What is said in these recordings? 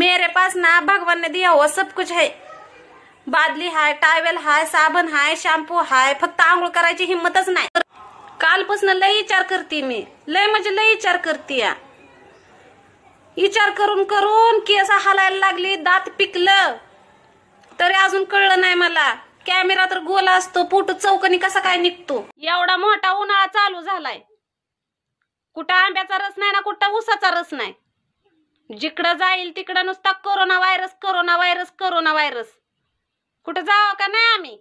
मेरे पास ना भगवान ने दिया वो सब कुछ है बादली हाय टावेल हाय साबण हाय शॅम्पू हाय फक्त आंघोळ करायची हिंमतच नाही कालपासून लय विचार करते मी लय म्हणजे लय विचार करते विचार करून करून केस हालायला लागली दात पिकलं तरी अजून कळलं नाही मला कॅमेरा तर गोल असतो पोट चौकनी कसा काय निघतो एवढा मोठा उन्हाळा चालू झालाय कुठं आंब्याचा रस नाही ना कुठं ऊसाचा रस नाही जिकडं जाईल तिकडं नुसता corona virus corona virus corona virus कुठं जाव का नाही आम्ही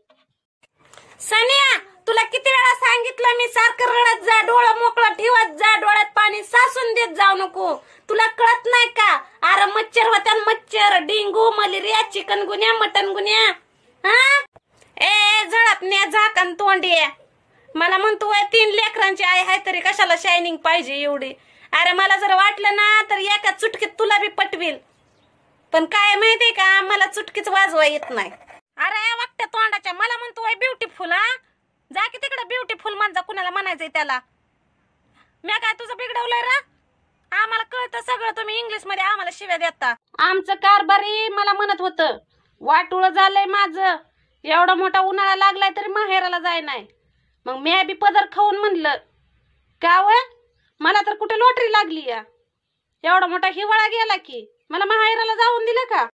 सनिया तुला किती वेळा सांगितलं मी सारखं रडत जा डोळं मोकळं ठेवत जा डोळ्यात पाणी सासून देत जाऊ नको तुला कळत नाही का अरे मच्छर होत्या मच्छर डेंगू मलेरिया चिकन गुन्ह्या मटन गुन्ह्या हा ए झळप ने झाकण तोंडी मला म्हणतो तीन लेकरांची आई आहे तरी कशाला शायनिंग पाहिजे एवढी अरे मला जर वाटलं ना तर एका चुटकीत तुला बी पटवील पण काय माहितीये का मला चुटकीच वाजवा येत नाही अरे या तोंडाच्या मला म्हणतो ब्युटीफुल हा जा की तिकडे ब्युटीफुल म्हणजे कुणाला म्हणायचंय त्याला मी काय तुझं बिघडवलंय रा आम्हाला कळतं सगळं तुम्ही इंग्लिश मध्ये आम्हाला शिव्या देता आमचं कारभारी मला म्हणत होतं वाटुळ झालंय माझं एवढा मोठा उन्हाळा लागलाय तरी माहेराला जाय नाही मग मी बी पदर खाऊन म्हणलं का वय मला तर कुठे लॉटरी लागली या एवढा मोठा हिवाळा गेला की मला माहेराला जाऊन दिलं का